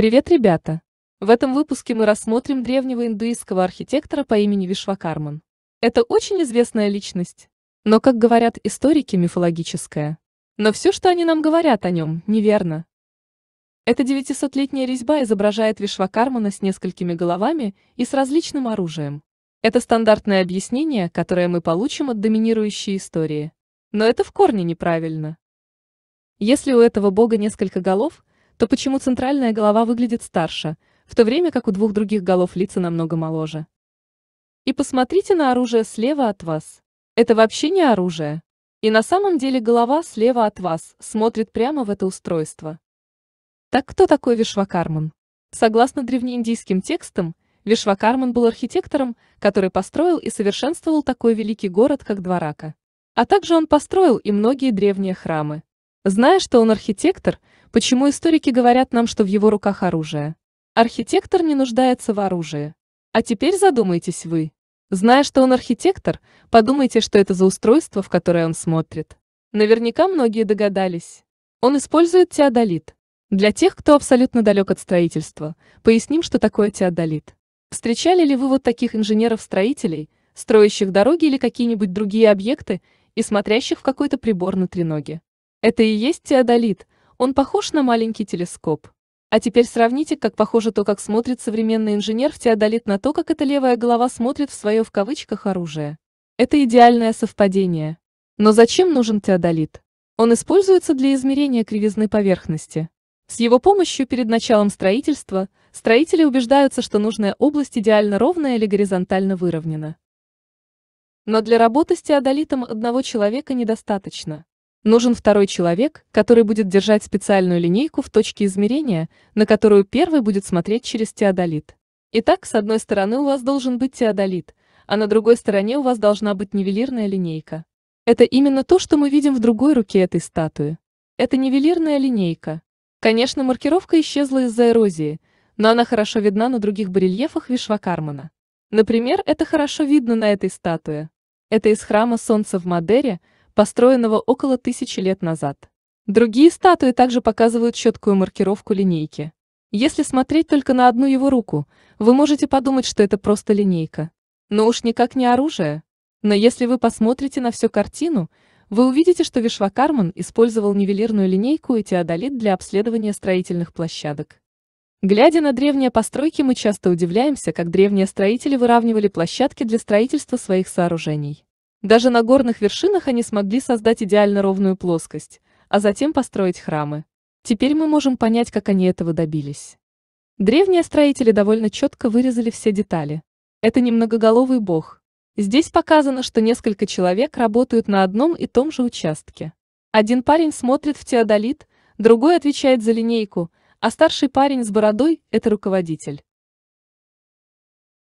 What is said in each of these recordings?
Привет, ребята! В этом выпуске мы рассмотрим древнего индуистского архитектора по имени Вишвакарман. Это очень известная личность, но, как говорят историки, мифологическая. Но все, что они нам говорят о нем, неверно. Эта 900-летняя резьба изображает Вишвакармана с несколькими головами и с различным оружием. Это стандартное объяснение, которое мы получим от доминирующей истории. Но это в корне неправильно. Если у этого бога несколько голов – то почему центральная голова выглядит старше, в то время как у двух других голов лица намного моложе? И посмотрите на оружие слева от вас. Это вообще не оружие. И на самом деле голова слева от вас смотрит прямо в это устройство. Так кто такой Вишвакарман? Согласно древнеиндийским текстам, Вишвакарман был архитектором, который построил и совершенствовал такой великий город, как Дварака. А также он построил и многие древние храмы. Зная, что он архитектор, Почему историки говорят нам, что в его руках оружие? Архитектор не нуждается в оружии. А теперь задумайтесь вы. Зная, что он архитектор, подумайте, что это за устройство, в которое он смотрит. Наверняка многие догадались. Он использует теодолит. Для тех, кто абсолютно далек от строительства, поясним, что такое теодолит. Встречали ли вы вот таких инженеров-строителей, строящих дороги или какие-нибудь другие объекты и смотрящих в какой-то прибор на треноге? Это и есть теодолит, он похож на маленький телескоп. А теперь сравните, как похоже то, как смотрит современный инженер в Теодолит на то, как эта левая голова смотрит в свое в кавычках оружие. Это идеальное совпадение. Но зачем нужен теодолит? Он используется для измерения кривизны поверхности. С его помощью перед началом строительства строители убеждаются, что нужная область идеально ровная или горизонтально выровнена. Но для работы с теодолитом одного человека недостаточно. Нужен второй человек, который будет держать специальную линейку в точке измерения, на которую первый будет смотреть через теодолит. Итак, с одной стороны у вас должен быть теодолит, а на другой стороне у вас должна быть нивелирная линейка. Это именно то, что мы видим в другой руке этой статуи. Это нивелирная линейка. Конечно, маркировка исчезла из-за эрозии, но она хорошо видна на других барельефах Вишвакармана. Например, это хорошо видно на этой статуе. Это из храма Солнца в Мадере – построенного около тысячи лет назад. Другие статуи также показывают четкую маркировку линейки. Если смотреть только на одну его руку, вы можете подумать, что это просто линейка. Но уж никак не оружие. Но если вы посмотрите на всю картину, вы увидите, что Вишвакарман использовал нивелирную линейку и теодолит для обследования строительных площадок. Глядя на древние постройки, мы часто удивляемся, как древние строители выравнивали площадки для строительства своих сооружений. Даже на горных вершинах они смогли создать идеально ровную плоскость, а затем построить храмы. Теперь мы можем понять, как они этого добились. Древние строители довольно четко вырезали все детали. Это не многоголовый бог. Здесь показано, что несколько человек работают на одном и том же участке. Один парень смотрит в теодолит, другой отвечает за линейку, а старший парень с бородой – это руководитель.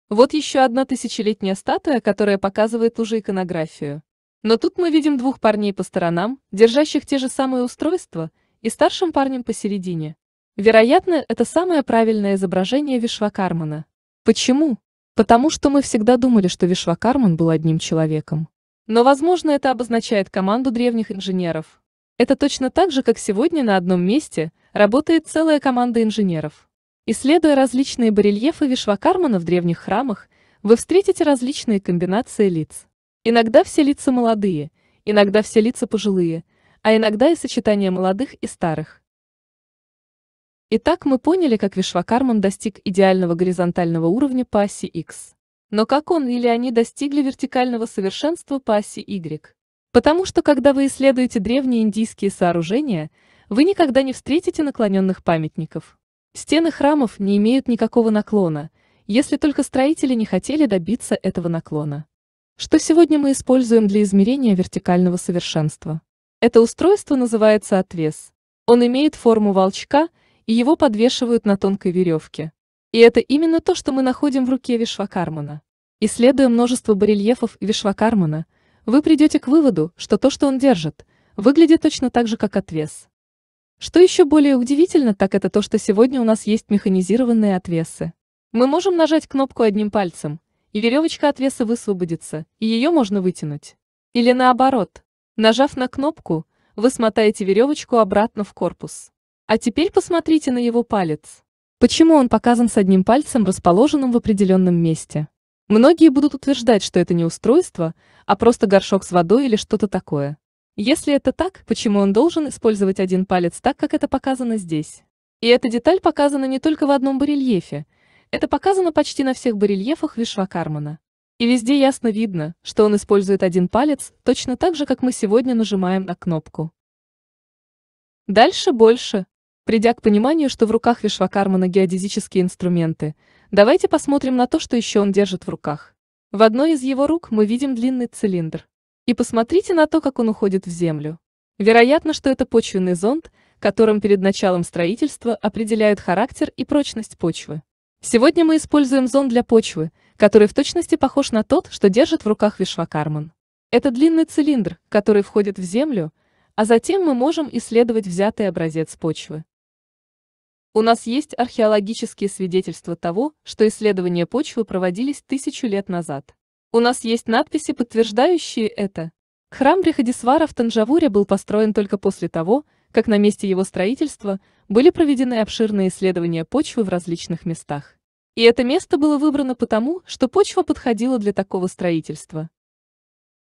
Вот еще одна тысячелетняя статуя, которая показывает уже иконографию. Но тут мы видим двух парней по сторонам, держащих те же самые устройства, и старшим парнем посередине. Вероятно, это самое правильное изображение Вишвакармана. Почему? Потому что мы всегда думали, что Вишвакарман был одним человеком. Но, возможно, это обозначает команду древних инженеров. Это точно так же, как сегодня на одном месте работает целая команда инженеров. Исследуя различные барельефы Вишвакармана в древних храмах, вы встретите различные комбинации лиц. Иногда все лица молодые, иногда все лица пожилые, а иногда и сочетание молодых и старых. Итак, мы поняли, как Вишвакарман достиг идеального горизонтального уровня по оси X. Но как он или они достигли вертикального совершенства по оси Y? Потому что, когда вы исследуете древние индийские сооружения, вы никогда не встретите наклоненных памятников. Стены храмов не имеют никакого наклона, если только строители не хотели добиться этого наклона. Что сегодня мы используем для измерения вертикального совершенства? Это устройство называется отвес. Он имеет форму волчка, и его подвешивают на тонкой веревке. И это именно то, что мы находим в руке Вишвакармана. Исследуя множество барельефов Вишвакармана, вы придете к выводу, что то, что он держит, выглядит точно так же, как отвес. Что еще более удивительно, так это то, что сегодня у нас есть механизированные отвесы. Мы можем нажать кнопку одним пальцем, и веревочка отвеса высвободится, и ее можно вытянуть. Или наоборот, нажав на кнопку, вы смотаете веревочку обратно в корпус. А теперь посмотрите на его палец. Почему он показан с одним пальцем, расположенным в определенном месте? Многие будут утверждать, что это не устройство, а просто горшок с водой или что-то такое. Если это так, почему он должен использовать один палец так, как это показано здесь? И эта деталь показана не только в одном барельефе. Это показано почти на всех барельефах Вишвакармана. И везде ясно видно, что он использует один палец, точно так же, как мы сегодня нажимаем на кнопку. Дальше больше. Придя к пониманию, что в руках Вишвакармана геодезические инструменты, давайте посмотрим на то, что еще он держит в руках. В одной из его рук мы видим длинный цилиндр. И посмотрите на то, как он уходит в землю. Вероятно, что это почвенный зонд, которым перед началом строительства определяют характер и прочность почвы. Сегодня мы используем зонд для почвы, который в точности похож на тот, что держит в руках Вишвакарман. Это длинный цилиндр, который входит в землю, а затем мы можем исследовать взятый образец почвы. У нас есть археологические свидетельства того, что исследования почвы проводились тысячу лет назад. У нас есть надписи, подтверждающие это. Храм Брихадисвара в Танжавуре был построен только после того, как на месте его строительства были проведены обширные исследования почвы в различных местах. И это место было выбрано потому, что почва подходила для такого строительства.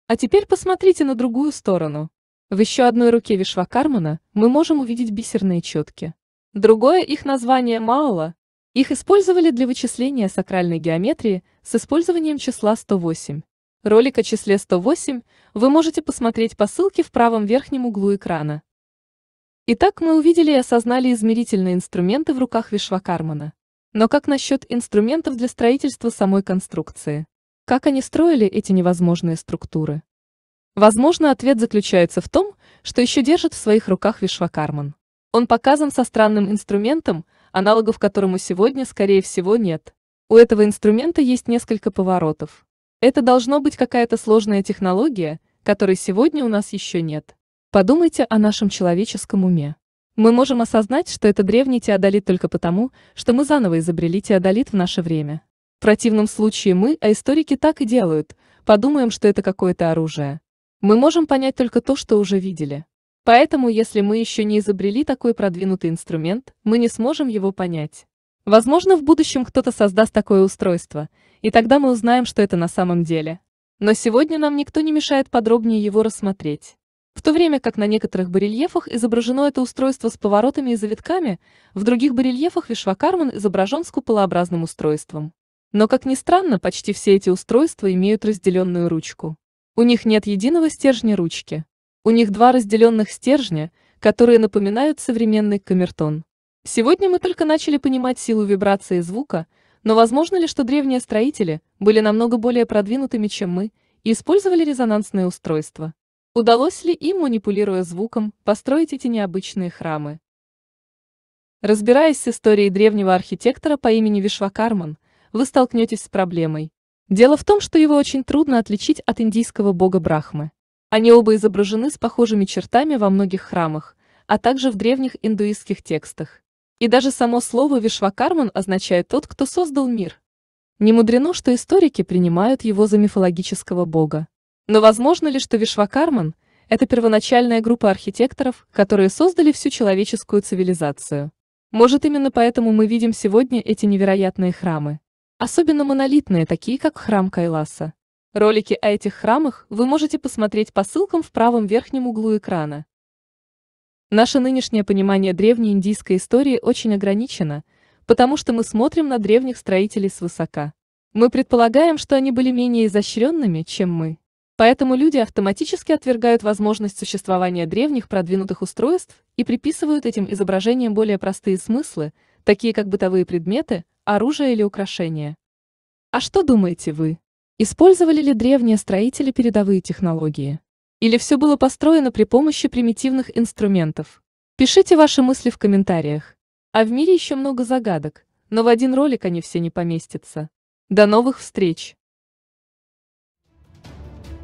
А теперь посмотрите на другую сторону. В еще одной руке Вишвакармана мы можем увидеть бисерные четки. Другое их название – Маала. Их использовали для вычисления сакральной геометрии, с использованием числа 108. Ролик о числе 108 вы можете посмотреть по ссылке в правом верхнем углу экрана. Итак, мы увидели и осознали измерительные инструменты в руках Вишвакармана. Но как насчет инструментов для строительства самой конструкции? Как они строили эти невозможные структуры? Возможно, ответ заключается в том, что еще держит в своих руках Вишвакарман. Он показан со странным инструментом, аналогов которому сегодня, скорее всего, нет. У этого инструмента есть несколько поворотов. Это должно быть какая-то сложная технология, которой сегодня у нас еще нет. Подумайте о нашем человеческом уме. Мы можем осознать, что это древний теодолит только потому, что мы заново изобрели теодолит в наше время. В противном случае мы, а историки так и делают, подумаем, что это какое-то оружие. Мы можем понять только то, что уже видели. Поэтому, если мы еще не изобрели такой продвинутый инструмент, мы не сможем его понять. Возможно, в будущем кто-то создаст такое устройство, и тогда мы узнаем, что это на самом деле. Но сегодня нам никто не мешает подробнее его рассмотреть. В то время как на некоторых барельефах изображено это устройство с поворотами и завитками, в других барельефах Вишвакарман изображен с куполообразным устройством. Но, как ни странно, почти все эти устройства имеют разделенную ручку. У них нет единого стержня ручки. У них два разделенных стержня, которые напоминают современный камертон. Сегодня мы только начали понимать силу вибрации звука, но возможно ли, что древние строители были намного более продвинутыми, чем мы, и использовали резонансные устройства? Удалось ли им, манипулируя звуком, построить эти необычные храмы? Разбираясь с историей древнего архитектора по имени Вишвакарман, вы столкнетесь с проблемой. Дело в том, что его очень трудно отличить от индийского бога Брахмы. Они оба изображены с похожими чертами во многих храмах, а также в древних индуистских текстах. И даже само слово «вишвакарман» означает «тот, кто создал мир». Не мудрено, что историки принимают его за мифологического бога. Но возможно ли, что Вишвакарман – это первоначальная группа архитекторов, которые создали всю человеческую цивилизацию? Может, именно поэтому мы видим сегодня эти невероятные храмы? Особенно монолитные, такие как храм Кайласа. Ролики о этих храмах вы можете посмотреть по ссылкам в правом верхнем углу экрана. Наше нынешнее понимание древней индийской истории очень ограничено, потому что мы смотрим на древних строителей свысока. Мы предполагаем, что они были менее изощренными, чем мы. Поэтому люди автоматически отвергают возможность существования древних продвинутых устройств и приписывают этим изображениям более простые смыслы, такие как бытовые предметы, оружие или украшения. А что думаете вы? Использовали ли древние строители передовые технологии? Или все было построено при помощи примитивных инструментов? Пишите ваши мысли в комментариях. А в мире еще много загадок, но в один ролик они все не поместятся. До новых встреч!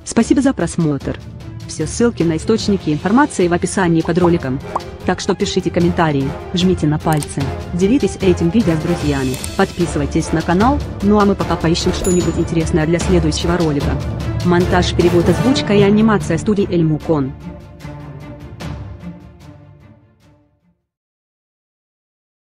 Спасибо за просмотр. Все ссылки на источники информации в описании под роликом. Так что пишите комментарии, жмите на пальцы, делитесь этим видео с друзьями, подписывайтесь на канал, ну а мы пока поищем что-нибудь интересное для следующего ролика. Монтаж, перевод, озвучка и анимация студии Эльмукон.